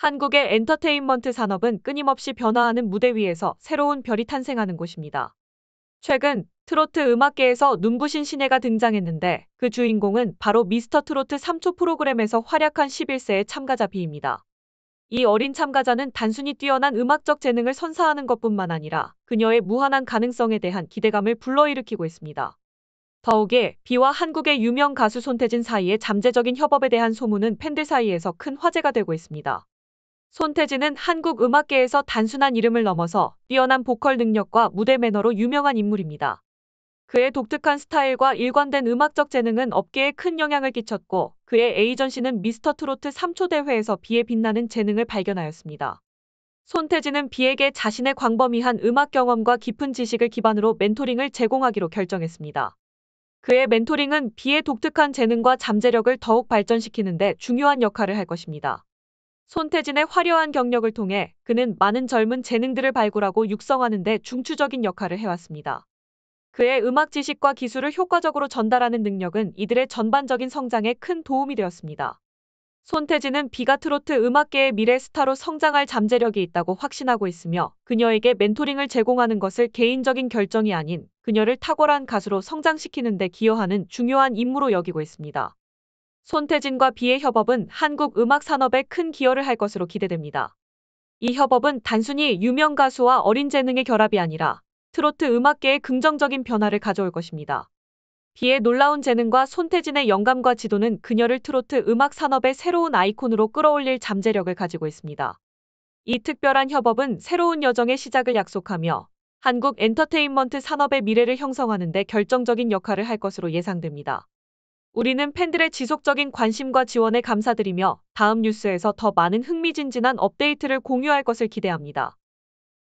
한국의 엔터테인먼트 산업은 끊임없이 변화하는 무대 위에서 새로운 별이 탄생하는 곳입니다. 최근 트로트 음악계에서 눈부신 신예가 등장했는데 그 주인공은 바로 미스터 트로트 3초 프로그램에서 활약한 11세의 참가자 비입니다이 어린 참가자는 단순히 뛰어난 음악적 재능을 선사하는 것뿐만 아니라 그녀의 무한한 가능성에 대한 기대감을 불러일으키고 있습니다. 더욱이 비와 한국의 유명 가수 손태진 사이의 잠재적인 협업에 대한 소문은 팬들 사이에서 큰 화제가 되고 있습니다. 손태진은 한국 음악계에서 단순한 이름을 넘어서 뛰어난 보컬 능력과 무대 매너로 유명한 인물입니다. 그의 독특한 스타일과 일관된 음악적 재능은 업계에 큰 영향을 끼쳤고 그의 에이전시는 미스터 트로트 3초 대회에서 비에 빛나는 재능을 발견하였습니다. 손태진은 비에게 자신의 광범위한 음악 경험과 깊은 지식을 기반으로 멘토링을 제공하기로 결정했습니다. 그의 멘토링은 비의 독특한 재능과 잠재력을 더욱 발전시키는데 중요한 역할을 할 것입니다. 손태진의 화려한 경력을 통해 그는 많은 젊은 재능들을 발굴하고 육성하는 데 중추적인 역할을 해왔습니다. 그의 음악 지식과 기술을 효과적으로 전달하는 능력은 이들의 전반적인 성장에 큰 도움이 되었습니다. 손태진은 비가 트로트 음악계의 미래 스타로 성장할 잠재력이 있다고 확신하고 있으며 그녀에게 멘토링을 제공하는 것을 개인적인 결정이 아닌 그녀를 탁월한 가수로 성장시키는 데 기여하는 중요한 임무로 여기고 있습니다. 손태진과 비의 협업은 한국 음악 산업에 큰 기여를 할 것으로 기대됩니다. 이 협업은 단순히 유명 가수와 어린 재능의 결합이 아니라 트로트 음악계에 긍정적인 변화를 가져올 것입니다. 비의 놀라운 재능과 손태진의 영감과 지도는 그녀를 트로트 음악 산업의 새로운 아이콘으로 끌어올릴 잠재력을 가지고 있습니다. 이 특별한 협업은 새로운 여정의 시작을 약속하며 한국 엔터테인먼트 산업의 미래를 형성하는 데 결정적인 역할을 할 것으로 예상됩니다. 우리는 팬들의 지속적인 관심과 지원에 감사드리며 다음 뉴스에서 더 많은 흥미진진한 업데이트를 공유할 것을 기대합니다.